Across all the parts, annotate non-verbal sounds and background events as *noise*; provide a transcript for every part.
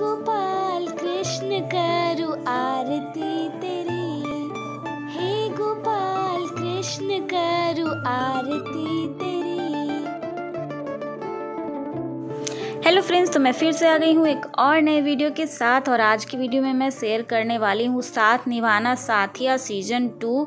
गोपाल कृष्ण करु आरती तेरी हे गोपाल कृष्ण करु आरती हेलो फ्रेंड्स तो मैं फिर से आ गई हूँ एक और नए वीडियो के साथ और आज की वीडियो में मैं शेयर करने वाली हूँ साथ निभाना साथिया सीजन टू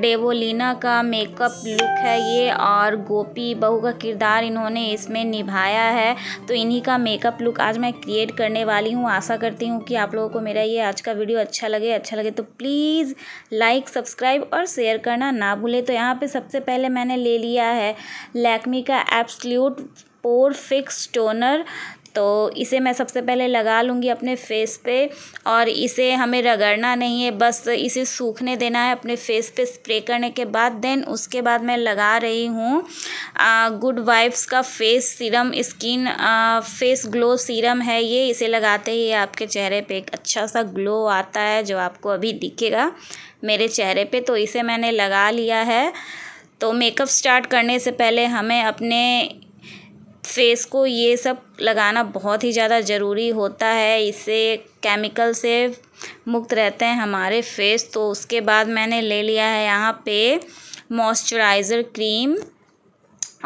डेवोलिना का मेकअप लुक है ये और गोपी बहू का किरदार इन्होंने इसमें निभाया है तो इन्हीं का मेकअप लुक आज मैं क्रिएट करने वाली हूँ आशा करती हूँ कि आप लोगों को मेरा ये आज का वीडियो अच्छा लगे अच्छा लगे तो प्लीज़ लाइक सब्सक्राइब और शेयर करना ना भूलें तो यहाँ पर सबसे पहले मैंने ले लिया है लैक्मी का एप्सल्यूट पोर फिक्स टोनर तो इसे मैं सबसे पहले लगा लूँगी अपने फेस पे और इसे हमें रगड़ना नहीं है बस इसे सूखने देना है अपने फेस पे स्प्रे करने के बाद देन उसके बाद मैं लगा रही हूँ गुड वाइब्स का face serum skin face glow serum है ये इसे लगाते ही आपके चेहरे पे एक अच्छा सा ग्लो आता है जो आपको अभी दिखेगा मेरे चेहरे पर तो इसे मैंने लगा लिया है तो मेकअप स्टार्ट करने से पहले हमें अपने फेस को ये सब लगाना बहुत ही ज़्यादा ज़रूरी होता है इससे केमिकल से मुक्त रहते हैं हमारे फेस तो उसके बाद मैंने ले लिया है यहाँ पे मॉइस्चराइज़र क्रीम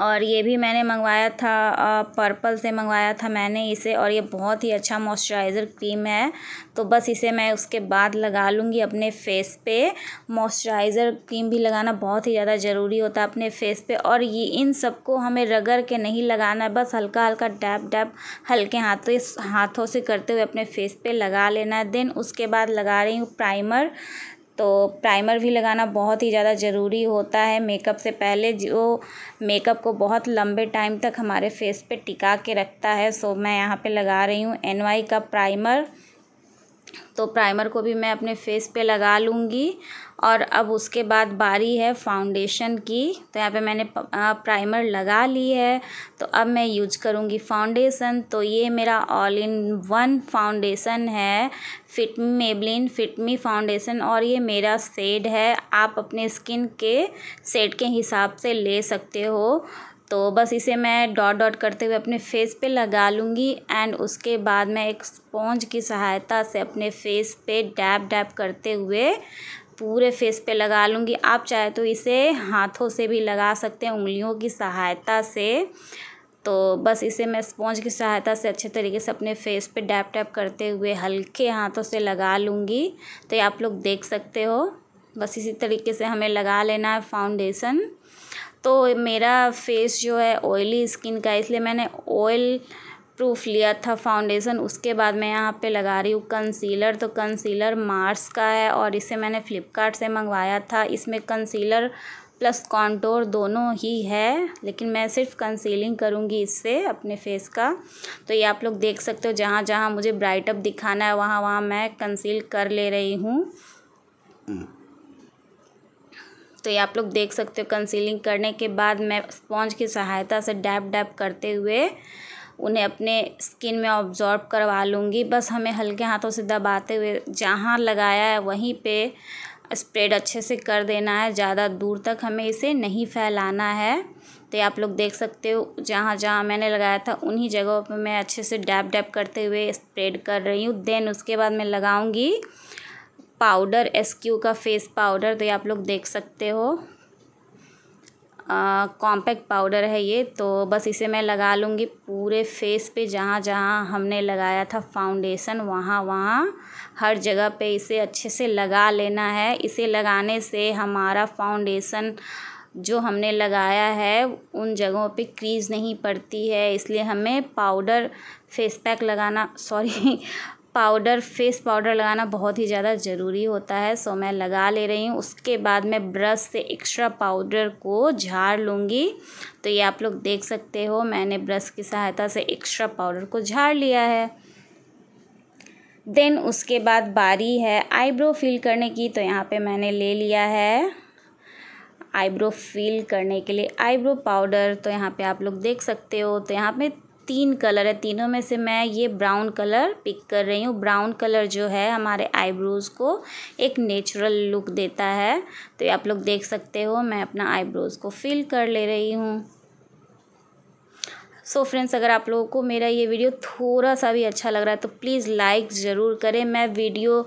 और ये भी मैंने मंगवाया था पर्पल से मंगवाया था मैंने इसे और ये बहुत ही अच्छा मॉइस्चराइज़र क्रीम है तो बस इसे मैं उसके बाद लगा लूँगी अपने फेस पे मॉइस्चराइज़र क्रीम भी लगाना बहुत ही ज़्यादा ज़रूरी होता है अपने फेस पे और ये इन सबको हमें रगड़ के नहीं लगाना है बस हल्का हल्का डैप डैप हल्के हाथों हाथों से करते हुए अपने फेस पर लगा लेना है देन उसके बाद लगा रही हूँ प्राइमर तो प्राइमर भी लगाना बहुत ही ज़्यादा ज़रूरी होता है मेकअप से पहले जो मेकअप को बहुत लंबे टाइम तक हमारे फ़ेस पे टिका के रखता है सो मैं यहाँ पे लगा रही हूँ एन वाई का प्राइमर तो प्राइमर को भी मैं अपने फेस पे लगा लूँगी और अब उसके बाद बारी है फाउंडेशन की तो यहाँ पे मैंने प्राइमर लगा ली है तो अब मैं यूज करूँगी फाउंडेशन तो ये मेरा ऑल इन वन फाउंडेशन है फिटमी मेबलिन फिटमी फाउंडेशन और ये मेरा सेड है आप अपने स्किन के सेड के हिसाब से ले सकते हो तो बस इसे मैं डॉट डॉट करते हुए अपने फेस पे लगा लूँगी एंड उसके बाद मैं एक स्पॉन्ज की सहायता से अपने फेस पे डैप डैप करते हुए पूरे फेस पे लगा लूँगी आप चाहे तो इसे हाथों से भी लगा सकते हैं उंगलियों की सहायता से तो बस इसे मैं स्पॉन्ज की सहायता से अच्छे तरीके से अपने फेस पे डैप डैप करते हुए हल्के हाथों से लगा लूँगी तो ये आप लोग देख सकते हो बस इसी तरीके से हमें लगा लेना है फाउंडेशन तो मेरा फेस जो है ऑयली स्किन का इसलिए मैंने ऑयल प्रूफ लिया था फाउंडेशन उसके बाद मैं यहाँ पे लगा रही हूँ कंसीलर तो कंसीलर मार्स का है और इसे मैंने फ़्लिपकार्ट से मंगवाया था इसमें कंसीलर प्लस कॉन्टोर दोनों ही है लेकिन मैं सिर्फ कंसीलिंग करूँगी इससे अपने फेस का तो ये आप लोग देख सकते हो जहाँ जहाँ मुझे ब्राइटअप दिखाना है वहाँ वहाँ मैं कंसील कर ले रही हूँ हम्म। तो ये आप लोग देख सकते हो कंसीलिंग करने के बाद मैं स्पॉन्ज की सहायता से डैप डैप करते हुए उन्हें अपने स्किन में ऑब्जॉर्ब करवा लूँगी बस हमें हल्के हाथों से दबाते हुए जहाँ लगाया है वहीं पे स्प्रेड अच्छे से कर देना है ज़्यादा दूर तक हमें इसे नहीं फैलाना है तो आप लोग देख सकते हो जहाँ जहाँ मैंने लगाया था उन्हीं जगहों पर मैं अच्छे से डैप डैप करते हुए स्प्रेड कर रही हूँ देन उसके बाद मैं लगाऊँगी पाउडर एस क्यू का फेस पाउडर तो ये आप लोग देख सकते हो कॉम्पैक्ट पाउडर है ये तो बस इसे मैं लगा लूँगी पूरे फेस पे जहाँ जहाँ हमने लगाया था फाउंडेशन वहाँ वहाँ हर जगह पे इसे अच्छे से लगा लेना है इसे लगाने से हमारा फाउंडेशन जो हमने लगाया है उन जगहों पे क्रीज नहीं पड़ती है इसलिए हमें पाउडर फेस पैक लगाना सॉरी पाउडर फेस पाउडर लगाना बहुत ही ज़्यादा ज़रूरी होता है सो मैं लगा ले रही हूँ उसके बाद मैं ब्रश से एक्स्ट्रा पाउडर को झाड़ लूँगी तो ये आप लोग देख सकते हो मैंने ब्रश की सहायता से एक्स्ट्रा पाउडर को झाड़ लिया है देन उसके बाद बारी है आईब्रो फिल करने की तो यहाँ पे मैंने ले लिया है आईब्रो फिल करने के लिए आईब्रो पाउडर तो यहाँ पे आप लोग देख सकते हो तो यहाँ पे तीन कलर है तीनों में से मैं ये ब्राउन कलर पिक कर रही हूँ ब्राउन कलर जो है हमारे आईब्रोज़ को एक नेचुरल लुक देता है तो आप लोग देख सकते हो मैं अपना आईब्रोज़ को फिल कर ले रही हूँ सो so फ्रेंड्स अगर आप लोगों को मेरा ये वीडियो थोड़ा सा भी अच्छा लग रहा है तो प्लीज़ लाइक ज़रूर करें मैं वीडियो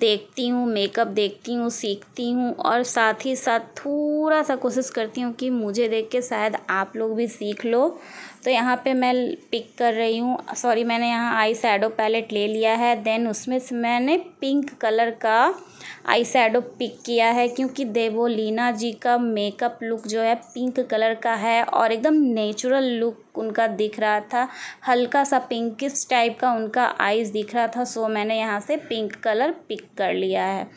देखती हूँ मेकअप देखती हूँ सीखती हूँ और साथ ही साथ थोड़ा सा कोशिश करती हूँ कि मुझे देख के शायद आप लोग भी सीख लो तो यहाँ पे मैं पिक कर रही हूँ सॉरी मैंने यहाँ आई सैडो पैलेट ले लिया है देन उसमें से मैंने पिंक कलर का आई सैडो पिक किया है क्योंकि देवोलीना जी का मेकअप लुक जो है पिंक कलर का है और एकदम नेचुरल लुक उनका दिख रहा था हल्का सा पिंकिश टाइप का उनका आइज़ दिख रहा था सो मैंने यहाँ से पिंक कलर पिक कर लिया है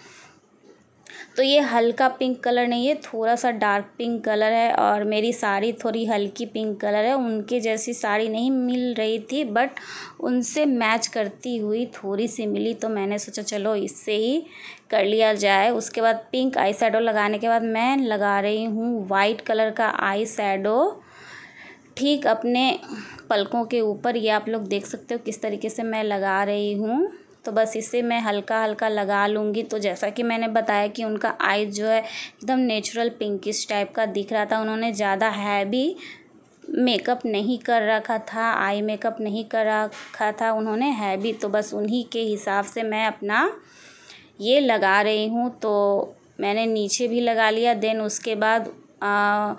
तो ये हल्का पिंक कलर नहीं है थोड़ा सा डार्क पिंक कलर है और मेरी साड़ी थोड़ी हल्की पिंक कलर है उनके जैसी साड़ी नहीं मिल रही थी बट उनसे मैच करती हुई थोड़ी सी मिली तो मैंने सोचा चलो इससे ही कर लिया जाए उसके बाद पिंक आई लगाने के बाद मैं लगा रही हूँ वाइट कलर का आई ठीक अपने पलकों के ऊपर ये आप लोग देख सकते हो किस तरीके से मैं लगा रही हूँ तो बस इसे मैं हल्का हल्का लगा लूँगी तो जैसा कि मैंने बताया कि उनका आइज जो है एकदम नेचुरल पिंकिश टाइप का दिख रहा था उन्होंने ज़्यादा हैवी मेकअप नहीं कर रखा था आई मेकअप नहीं कर रखा था उन्होंने हैवी तो बस उन्हीं के हिसाब से मैं अपना ये लगा रही हूँ तो मैंने नीचे भी लगा लिया देन उसके बाद आ,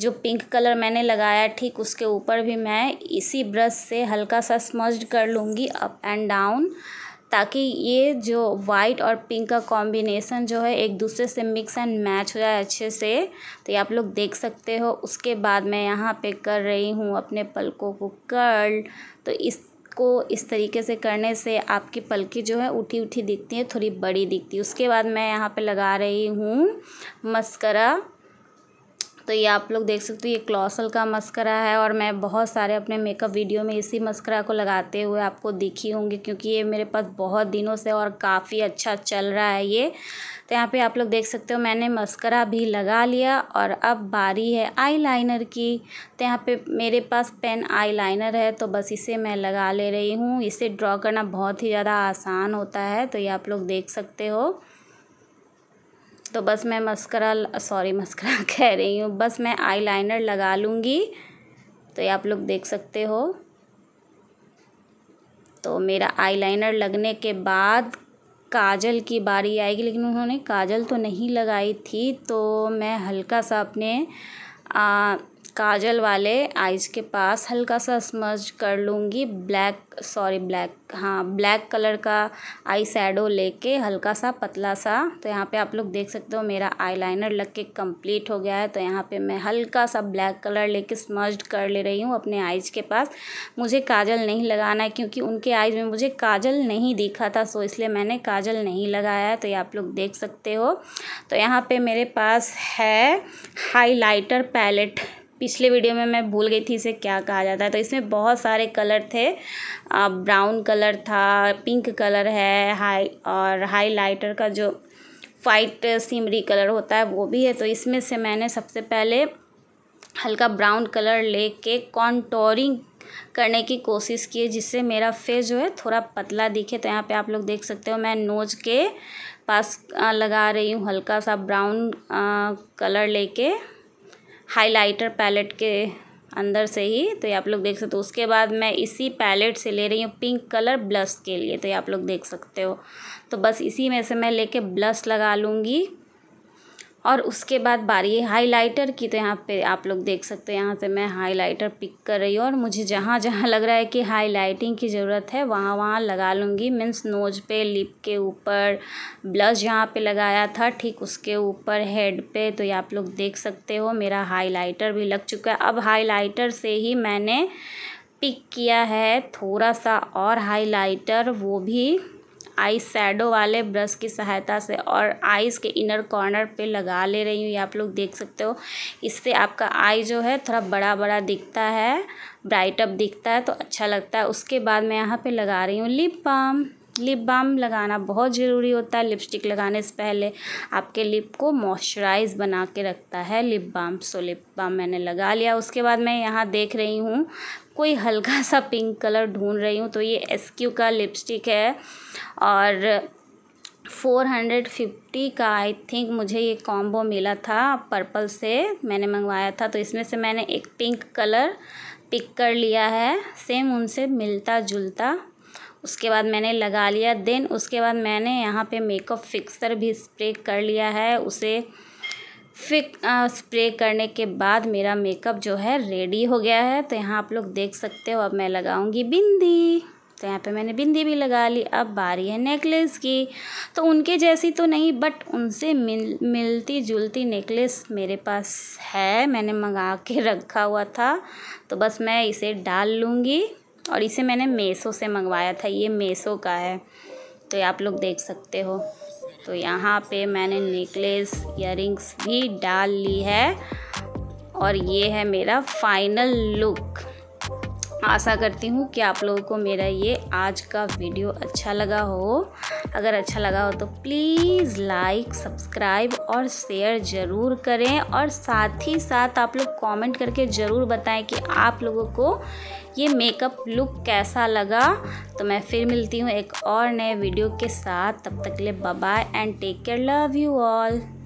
जो पिंक कलर मैंने लगाया ठीक उसके ऊपर भी मैं इसी ब्रश से हल्का सा स्मज कर लूँगी अप एंड डाउन ताकि ये जो वाइट और पिंक का कॉम्बिनेसन जो है एक दूसरे से मिक्स एंड मैच हो जाए अच्छे से तो ये आप लोग देख सकते हो उसके बाद मैं यहाँ पे कर रही हूँ अपने पलकों को कर्ल तो इस को इस तरीके से करने से आपकी पलकी जो है उठी उठी दिखती है थोड़ी बड़ी दिखती है उसके बाद मैं यहाँ पे लगा रही हूँ मस्करा तो ये आप लोग देख सकते हो ये क्लॉसल का मस्करा है और मैं बहुत सारे अपने मेकअप वीडियो में इसी मस्करा को लगाते हुए आपको दिखी होंगी क्योंकि ये मेरे पास बहुत दिनों से और काफ़ी अच्छा चल रहा है ये तो यहाँ पे आप लोग देख सकते हो मैंने मस्करा भी लगा लिया और अब बारी है आईलाइनर की तो यहाँ पे मेरे पास पेन आईलाइनर है तो बस इसे मैं लगा ले रही हूँ इसे ड्रॉ करना बहुत ही ज़्यादा आसान होता है तो ये आप लोग देख सकते हो तो बस मैं मस्करा सॉरी मस्करा *laughs* कह रही हूँ बस मैं आईलाइनर लगा लूँगी तो ये आप लोग देख सकते हो तो मेरा आईलाइनर लगने के बाद काजल की बारी आएगी लेकिन उन्होंने काजल तो नहीं लगाई थी तो मैं हल्का सा अपने आ, काजल वाले आइज़ के पास हल्का सा स्मज कर लूँगी ब्लैक सॉरी ब्लैक हाँ ब्लैक कलर का आई सैडो लेके हल्का सा पतला सा तो यहाँ पे आप लोग देख सकते हो मेरा आईलाइनर लग के कम्प्लीट हो गया है तो यहाँ पे मैं हल्का सा ब्लैक कलर लेके स्मज कर ले रही हूँ अपने आइज़ के पास मुझे काजल नहीं लगाना है क्योंकि उनके आइज़ में मुझे काजल नहीं दिखा था सो इसलिए मैंने काजल नहीं लगाया है तो ये आप लोग देख सकते हो तो यहाँ पर मेरे पास है हाईलाइटर पैलेट पिछले वीडियो में मैं भूल गई थी इसे क्या कहा जाता है तो इसमें बहुत सारे कलर थे ब्राउन कलर था पिंक कलर है हाई और हाईलाइटर का जो वाइट सिमरी कलर होता है वो भी है तो इसमें से मैंने सबसे पहले हल्का ब्राउन कलर लेके कॉन्टोरिंग करने की कोशिश की जिससे मेरा फेस जो है थोड़ा पतला दिखे तो यहाँ पे आप लोग देख सकते हो मैं नोज के पास लगा रही हूँ हल्का सा ब्राउन कलर लेके हाइलाइटर पैलेट के अंदर से ही तो ये आप लोग देख सकते हो उसके बाद मैं इसी पैलेट से ले रही हूँ पिंक कलर ब्लश के लिए तो ये आप लोग देख सकते हो तो बस इसी में से मैं लेके ब्लश लगा लूँगी और उसके बाद बारी हाइलाइटर की तो यहाँ पे आप लोग देख सकते हैं यहाँ से मैं हाइलाइटर पिक कर रही हूँ और मुझे जहाँ जहाँ लग रहा है कि हाइलाइटिंग की ज़रूरत है वहाँ वहाँ लगा लूँगी मीन्स नोज पे लिप के ऊपर ब्लश जहाँ पे लगाया था ठीक उसके ऊपर हेड पे तो ये आप लोग देख सकते हो मेरा हाइलाइटर भी लग चुका है अब हाईलाइटर से ही मैंने पिक किया है थोड़ा सा और हाईलाइटर वो भी आई सैडो वाले ब्रश की सहायता से और आईज़ के इनर कॉर्नर पे लगा ले रही हूँ ये आप लोग देख सकते हो इससे आपका आई जो है थोड़ा बड़ा बड़ा दिखता है ब्राइट अप दिखता है तो अच्छा लगता है उसके बाद मैं यहाँ पे लगा रही हूँ लिप बाम लिप बाम लगाना बहुत ज़रूरी होता है लिपस्टिक लगाने से पहले आपके लिप को मॉइस्चराइज बना के रखता है lip balm so lip balm मैंने लगा लिया उसके बाद मैं यहाँ देख रही हूँ कोई हल्का सा पिंक कलर ढूंढ रही हूँ तो ये एस क्यू का लिपस्टिक है और फोर हंड्रेड फिफ्टी का आई थिंक मुझे ये कॉम्बो मिला था पर्पल से मैंने मंगवाया था तो इसमें से मैंने एक पिंक कलर पिक कर लिया है सेम उनसे मिलता जुलता उसके बाद मैंने लगा लिया देन उसके बाद मैंने यहाँ पे मेकअप फिक्सर भी स्प्रे कर लिया है उसे फिक स्प्रे करने के बाद मेरा मेकअप जो है रेडी हो गया है तो यहाँ आप लोग देख सकते हो अब मैं लगाऊंगी बिंदी तो यहाँ पे मैंने बिंदी भी लगा ली अब बारी है नेकलेस की तो उनके जैसी तो नहीं बट उनसे मिल मिलती जुलती नेकलेस मेरे पास है मैंने मंगा के रखा हुआ था तो बस मैं इसे डाल लूँगी और इसे मैंने मेसो से मंगवाया था ये मेसो का है तो आप लोग देख सकते हो तो यहाँ पे मैंने नेकलेस इयरिंग्स भी डाल ली है और ये है मेरा फाइनल लुक आशा करती हूँ कि आप लोगों को मेरा ये आज का वीडियो अच्छा लगा हो अगर अच्छा लगा हो तो प्लीज़ लाइक सब्सक्राइब और शेयर ज़रूर करें और साथ ही साथ आप लोग कमेंट करके ज़रूर बताएं कि आप लोगों को ये मेकअप लुक कैसा लगा तो मैं फिर मिलती हूँ एक और नए वीडियो के साथ तब तक ले bye and take care love you all